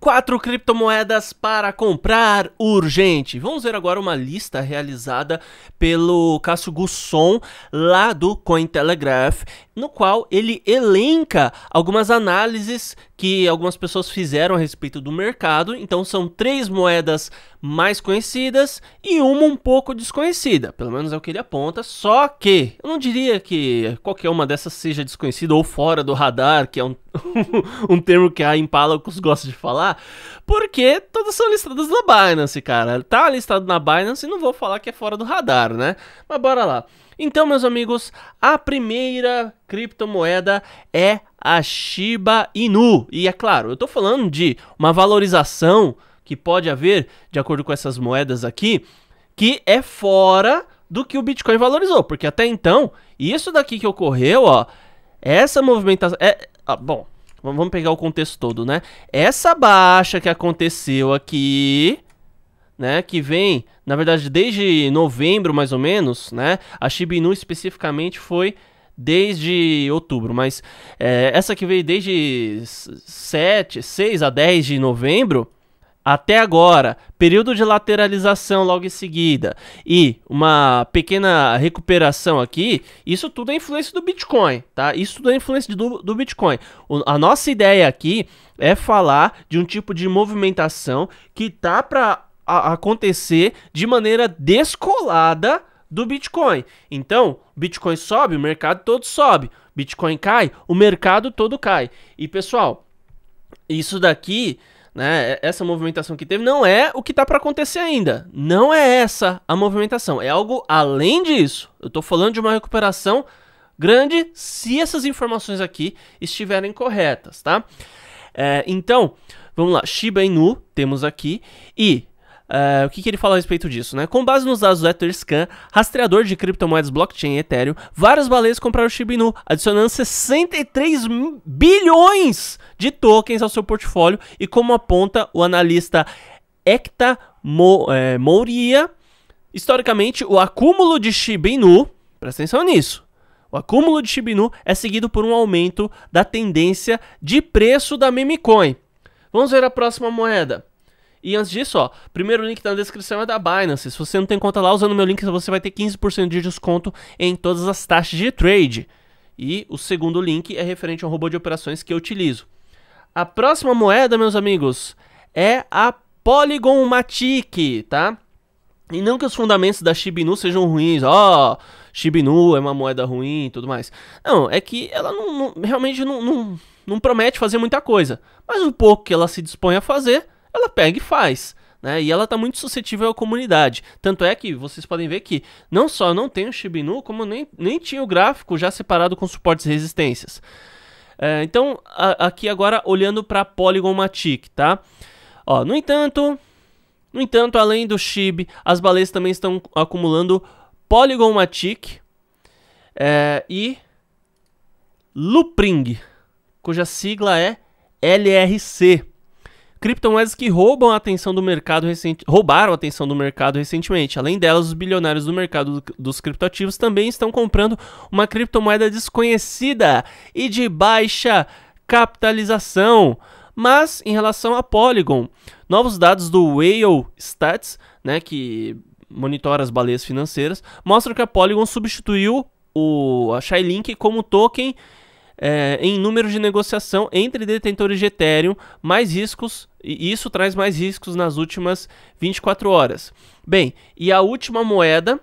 Quatro criptomoedas para comprar urgente. Vamos ver agora uma lista realizada pelo Cássio Gusson lá do Cointelegraph no qual ele elenca algumas análises que algumas pessoas fizeram a respeito do mercado. Então são três moedas mais conhecidas e uma um pouco desconhecida, pelo menos é o que ele aponta. Só que eu não diria que qualquer uma dessas seja desconhecida ou fora do radar, que é um, um termo que a Impalacos gosta de falar, porque todas são listadas na Binance, cara. Tá listado na Binance e não vou falar que é fora do radar, né? Mas bora lá. Então, meus amigos, a primeira criptomoeda é a Shiba Inu. E é claro, eu estou falando de uma valorização que pode haver, de acordo com essas moedas aqui, que é fora do que o Bitcoin valorizou, porque até então, isso daqui que ocorreu, ó, essa movimentação é, ah, bom, vamos pegar o contexto todo, né? Essa baixa que aconteceu aqui, né, que vem, na verdade, desde novembro mais ou menos, né? A Shiba Inu especificamente foi desde outubro, mas é, essa que veio desde 7, 6 a 10 de novembro até agora, período de lateralização logo em seguida e uma pequena recuperação aqui, isso tudo é influência do Bitcoin, tá? Isso tudo é influência do, do Bitcoin. O, a nossa ideia aqui é falar de um tipo de movimentação que tá para a acontecer de maneira descolada do Bitcoin. Então, Bitcoin sobe, o mercado todo sobe. Bitcoin cai, o mercado todo cai. E pessoal, isso daqui, né, é, essa movimentação que teve não é o que tá para acontecer ainda. Não é essa a movimentação, é algo além disso. Eu tô falando de uma recuperação grande se essas informações aqui estiverem corretas, tá? É, então, vamos lá, Shiba Inu temos aqui e Uh, o que, que, ele fala a respeito disso, né? Com base nos dados do EtherScan, rastreador de criptomoedas blockchain e Ethereum, várias baleias compraram Shiba Inu, adicionando 63 bilhões de tokens ao seu portfólio e como aponta o analista Ekta Mo, é, eh, Mouria, historicamente o acúmulo de Shiba Inu, presta atenção nisso, o acúmulo de Shiba Inu é seguido por um aumento da tendência de preço da memecoin. Vamos ver a próxima moeda. E antes disso, ó, primeiro link está na descrição é da Binance. Se você não tem conta lá, usando meu link você vai ter 15% de desconto em todas as taxas de trade. E o segundo link é referente ao robô de operações que eu utilizo. A próxima moeda, meus amigos, é a Polygon Matic, tá? E não que os fundamentos da Shiba Inu sejam ruins, ó, oh, Shiba Inu é uma moeda ruim e tudo mais. Não, é que ela não, não realmente não, não, não promete fazer muita coisa. Mas o pouco que ela se dispõe a fazer ela pega e faz. Né? E ela está muito suscetível à comunidade. Tanto é que vocês podem ver que não só eu não tenho Shibinu, como nem, nem tinha o gráfico já separado com suportes e resistências. É, então, a, aqui agora olhando para Polygon Matic, tá? Ó, no entanto, no entanto, além do Shib, as baleias também estão acumulando Polygon Matic é, e Lupring, cuja sigla é LRC criptomoedas que roubam a atenção do mercado recente, roubaram a atenção do mercado recentemente. Além delas, os bilionários do mercado dos criptoativos também estão comprando uma criptomoeda desconhecida e de baixa capitalização. Mas em relação a Polygon, novos dados do Whale Stats, né, que monitora as baleias financeiras, mostram que a Polygon substituiu o, a Shylink como token é, em números de negociação entre detentores de Ethereum, mais riscos, e isso traz mais riscos nas últimas 24 horas. Bem, e a última moeda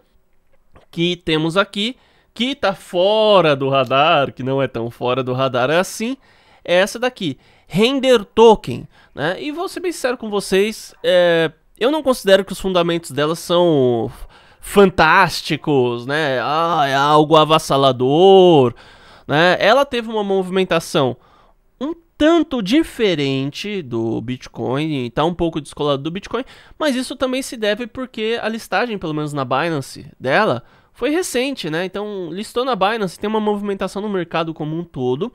que temos aqui, que está fora do radar, que não é tão fora do radar assim, é essa daqui, Render Token. Né? E vou ser bem sincero com vocês, é, eu não considero que os fundamentos dela são fantásticos, né? Ah, é algo avassalador né? Ela teve uma movimentação um tanto diferente do Bitcoin, está um pouco descolado do Bitcoin, mas isso também se deve porque a listagem, pelo menos na Binance dela, foi recente, né? Então, listou na Binance, tem uma movimentação no mercado como um todo.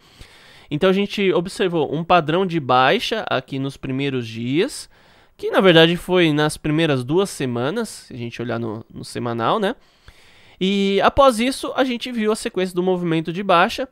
Então a gente observou um padrão de baixa aqui nos primeiros dias, que na verdade foi nas primeiras duas semanas, se a gente olhar no, no semanal, né? E após isso, a gente viu a sequência do movimento de baixa,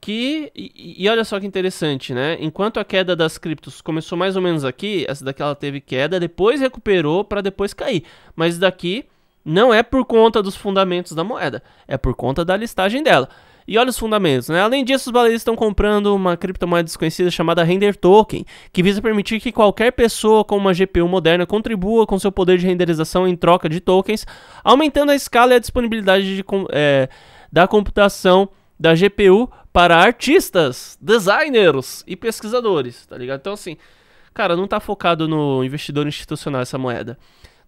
que e, e, olha só que interessante, né? Enquanto a queda das criptos começou mais ou menos aqui, essa daqui ela teve queda, depois recuperou para depois cair. Mas daqui não é por conta dos fundamentos da moeda, é por conta da listagem dela. E olha os fundamentos, né? Além disso, os baleiristas estão comprando uma criptomoeda desconhecida chamada Render Token, que visa permitir que qualquer pessoa com uma GPU moderna contribua com seu poder de renderização em troca de tokens, aumentando a escala e a disponibilidade de, é, da computação da GPU para artistas, designers e pesquisadores, tá ligado? Então, assim, cara, não tá focado no investidor institucional essa moeda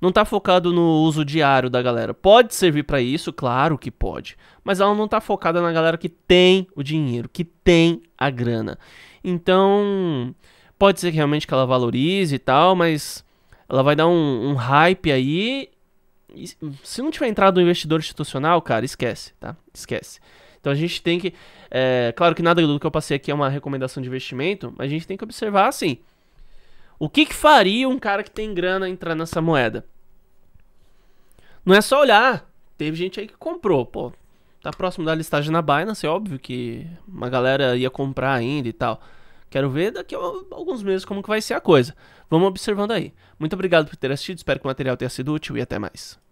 não está focado no uso diário da galera. Pode servir para isso, claro que pode, mas ela não está focada na galera que tem o dinheiro, que tem a grana. Então, pode ser que realmente que ela valorize e tal, mas ela vai dar um, um hype aí. E se não tiver entrado um investidor institucional, cara, esquece, tá? Esquece. Então a gente tem que. É, claro que nada do que eu passei aqui é uma recomendação de investimento, mas a gente tem que observar assim o que, que faria um cara que tem grana entrar nessa moeda? Não é só olhar. Teve gente aí que comprou, pô. Tá próximo da listagem na Binance, é óbvio que uma galera ia comprar ainda e tal. Quero ver daqui a alguns meses como que vai ser a coisa. Vamos observando aí. Muito obrigado por ter assistido, espero que o material tenha sido útil e até mais.